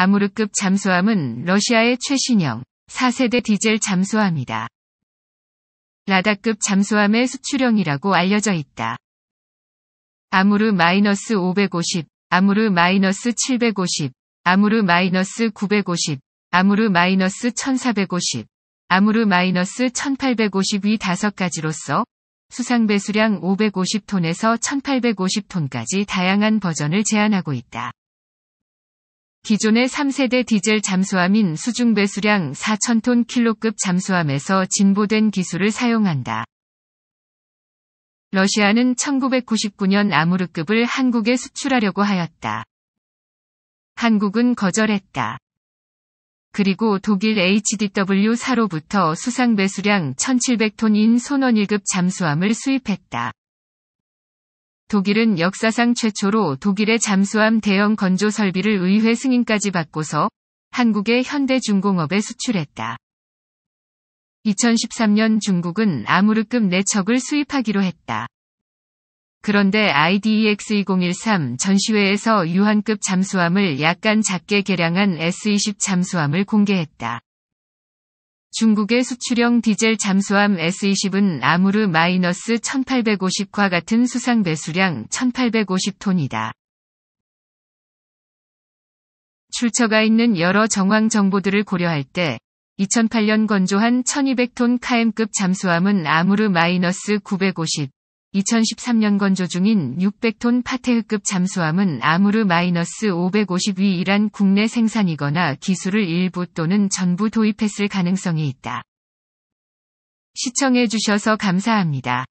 아무르급 잠수함은 러시아의 최신형 4세대 디젤 잠수함이다. 라다급 잠수함의 수출형이라고 알려져 있다. 아무르 마이너스 550, 아무르 마이너스 750, 아무르 마이너스 950, 아무르 마이너스 1450, 아무르 마이너스 1850이 다섯 가지로서 수상 배수량 550톤에서 1850톤까지 다양한 버전을 제안하고 있다. 기존의 3세대 디젤 잠수함인 수중 배수량 4,000톤 킬로급 잠수함에서 진보된 기술을 사용한다. 러시아는 1999년 아무르급을 한국에 수출하려고 하였다. 한국은 거절했다. 그리고 독일 HDW4로부터 수상 배수량 1700톤인 손원 1급 잠수함을 수입했다. 독일은 역사상 최초로 독일의 잠수함 대형 건조 설비를 의회 승인까지 받고서 한국의 현대중공업에 수출했다. 2013년 중국은 아무르급 내척을 네 수입하기로 했다. 그런데 IDEX-2013 전시회에서 유한급 잠수함을 약간 작게 개량한 S-20 잠수함을 공개했다. 중국의 수출형 디젤 잠수함 S-20은 아무르 마이너스 1850과 같은 수상 배수량 1850톤이다. 출처가 있는 여러 정황 정보들을 고려할 때 2008년 건조한 1200톤 카엠급 잠수함은 아무르 마이너스 950, 2013년 건조 중인 600톤 파테흐급 잠수함은 아무르 마이너스 550위 이란 국내 생산이거나 기술을 일부 또는 전부 도입했을 가능성이 있다. 시청해주셔서 감사합니다.